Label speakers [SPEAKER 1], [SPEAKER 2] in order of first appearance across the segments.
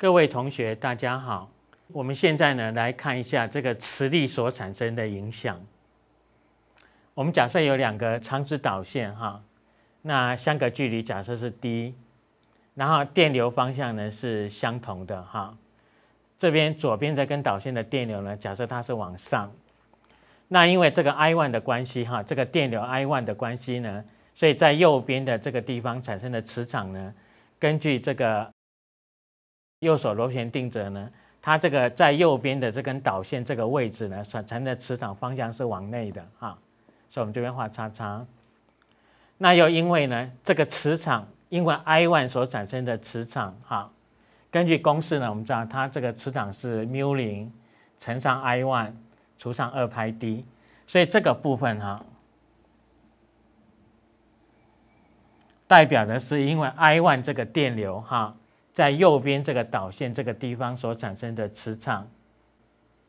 [SPEAKER 1] 各位同学，大家好。我们现在呢来看一下这个磁力所产生的影响。我们假设有两个长直导线哈，那相隔距离假设是 d，然后电流方向呢是相同的哈。这边左边的跟导线的电流呢，假设它是往上，那因为这个 I one 的关系哈，这个电流 I one 的关系呢，所以在右边的这个地方产生的磁场呢，根据这个。右手螺旋定则呢，它这个在右边的这根导线这个位置呢，所成的磁场方向是往内的啊，所以我们这边画叉叉。那又因为呢，这个磁场因为 I one 所产生的磁场哈，根据公式呢，我们知道它这个磁场是 mu 零乘上 I one 除上二派 d，所以这个部分哈，代表的是因为 I one 这个电流哈。在右边这个导线这个地方所产生的磁场，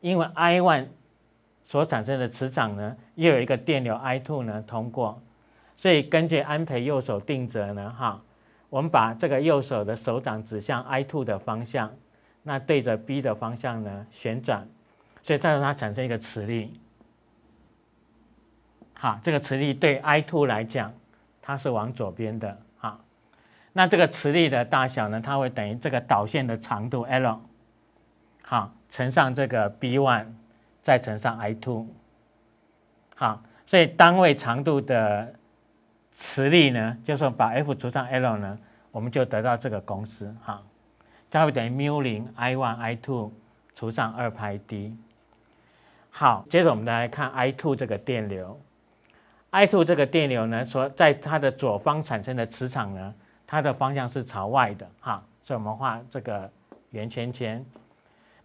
[SPEAKER 1] 因为 I one 所产生的磁场呢，又有一个电流 I two 呢通过，所以根据安培右手定则呢，哈，我们把这个右手的手掌指向 I two 的方向，那对着 B 的方向呢旋转，所以再让它产生一个磁力，好，这个磁力对 I two 来讲，它是往左边的。那这个磁力的大小呢？它会等于这个导线的长度 L，好，乘上这个 B one，再乘上 I two，好，所以单位长度的磁力呢，就说把 F 除上 L 呢，我们就得到这个公式哈，它会等于缪零 I one I two 除上二派 d。好，接着我们来看 I two 这个电流，I two 这个电流呢，说在它的左方产生的磁场呢？它的方向是朝外的哈，所以我们画这个圆圈圈。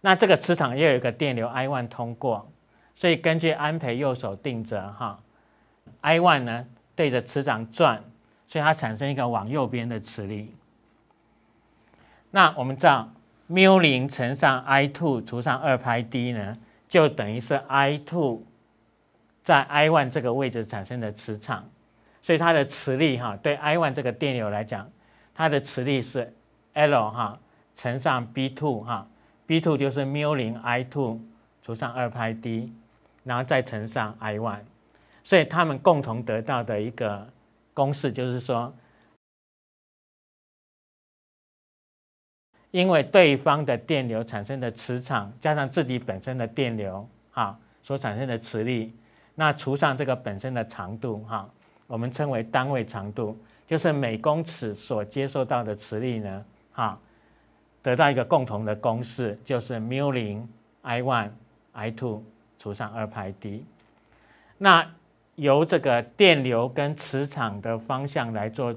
[SPEAKER 1] 那这个磁场又有一个电流 i one 通过，所以根据安培右手定则哈 i one 呢对着磁场转，所以它产生一个往右边的磁力。那我们知道 mu 0乘上 i two 除上二拍 d 呢，就等于是 i two 在 i one 这个位置产生的磁场，所以它的磁力哈对 i one 这个电流来讲。它的磁力是 L 哈乘上 B two 哈，B two 就是缪零 I two 除上二派 D，然后再乘上 I one，所以他们共同得到的一个公式就是说，因为对方的电流产生的磁场加上自己本身的电流哈所产生的磁力，那除上这个本身的长度哈，我们称为单位长度。就是每公尺所接受到的磁力呢，哈，得到一个共同的公式，就是 mu 零 i one i two 除上二派 d。那由这个电流跟磁场的方向来做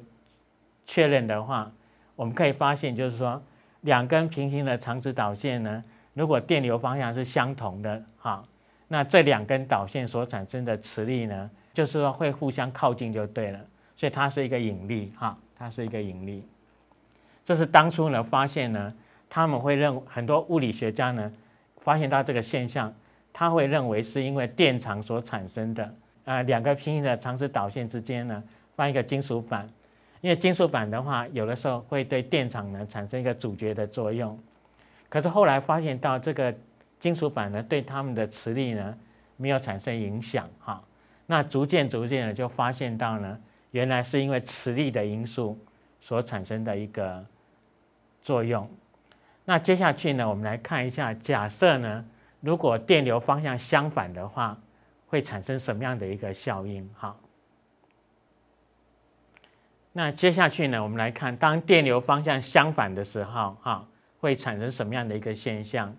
[SPEAKER 1] 确认的话，我们可以发现，就是说，两根平行的长直导线呢，如果电流方向是相同的，哈，那这两根导线所产生的磁力呢，就是说会互相靠近就对了。所以它是一个引力，哈，它是一个引力。这是当初呢发现呢，他们会认很多物理学家呢发现到这个现象，他会认为是因为电场所产生的。啊，两个平行的长直导线之间呢放一个金属板，因为金属板的话，有的时候会对电场呢产生一个阻绝的作用。可是后来发现到这个金属板呢对它们的磁力呢没有产生影响，哈，那逐渐逐渐的就发现到呢。原来是因为磁力的因素所产生的一个作用。那接下去呢，我们来看一下，假设呢，如果电流方向相反的话，会产生什么样的一个效应？哈。那接下去呢，我们来看，当电流方向相反的时候，哈，会产生什么样的一个现象？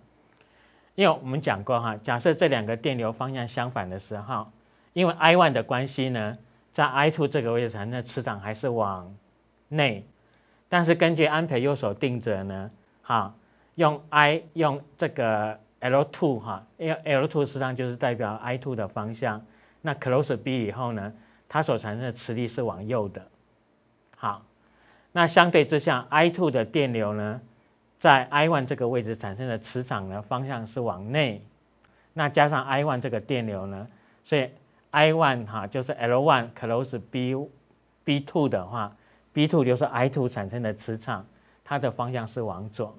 [SPEAKER 1] 因为我们讲过哈，假设这两个电流方向相反的时候，因为 I one 的关系呢。在 i two 这个位置产生磁场还是往内，但是根据安培右手定则呢，哈，用 I 用这个 l two 哈，，L two 实际上就是代表 i two 的方向，那 close B 以后呢，它所产生的磁力是往右的，好，那相对之下 i two 的电流呢，在 i one 这个位置产生的磁场呢方向是往内，那加上 i one 这个电流呢，所以。I one 哈就是 L one close B B two 的话，B two 就是 I two 产生的磁场，它的方向是往左。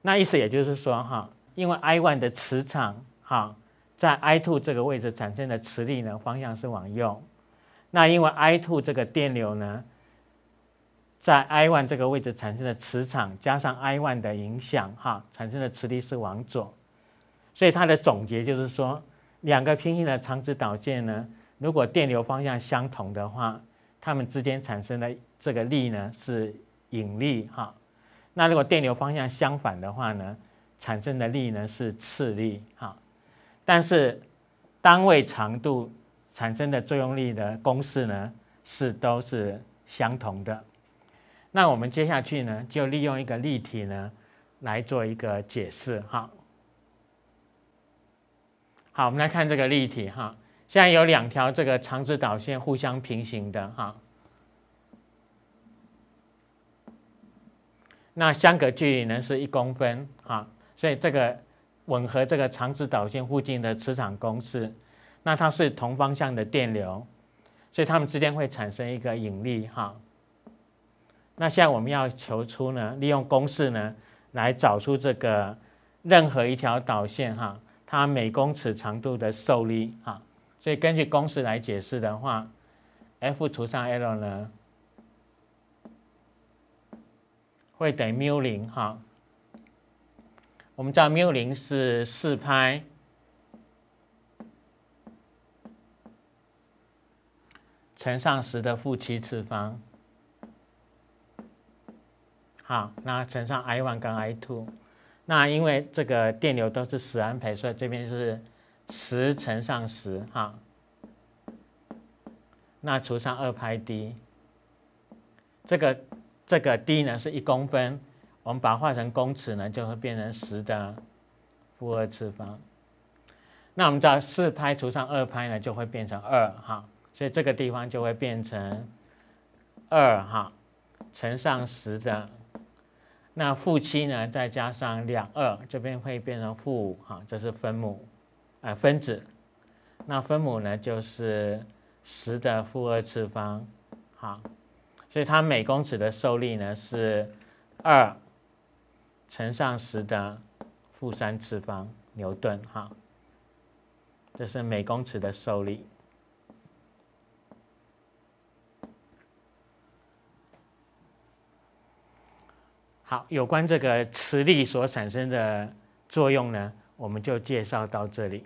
[SPEAKER 1] 那意思也就是说哈，因为 I one 的磁场哈，在 I two 这个位置产生的磁力呢，方向是往右。那因为 I two 这个电流呢，在 I one 这个位置产生的磁场加上 I one 的影响哈，产生的磁力是往左。所以它的总结就是说。两个平行的长直导线呢，如果电流方向相同的话，它们之间产生的这个力呢是引力哈。那如果电流方向相反的话呢，产生的力呢是斥力哈。但是单位长度产生的作用力的公式呢是都是相同的。那我们接下去呢就利用一个例题呢来做一个解释哈。好，我们来看这个例题哈。现在有两条这个长直导线互相平行的哈，那相隔距离呢是一公分啊，所以这个吻合这个长直导线附近的磁场公式。那它是同方向的电流，所以它们之间会产生一个引力哈。那现在我们要求出呢，利用公式呢来找出这个任何一条导线哈。它每公尺长度的受力啊，所以根据公式来解释的话，F 除上 L 呢，会等于 mu 零哈。我们知道 mu 零是四拍。乘上十的负七次方，好，那乘上 I one 跟 I two。那因为这个电流都是十安培，所以这边是十乘上十哈。那除上二派 d，这个这个 d 呢是一公分，我们把它换成公尺呢就会变成十的负二次方。那我们知道四拍除上二拍呢就会变成二哈，所以这个地方就会变成二哈乘上十的。那负七呢？再加上两二，这边会变成负五哈。这是分母，呃分子。那分母呢就是十的负二次方哈，所以它每公尺的受力呢是二乘上十的负三次方牛顿哈。这是每公尺的受力。好，有关这个磁力所产生的作用呢，我们就介绍到这里。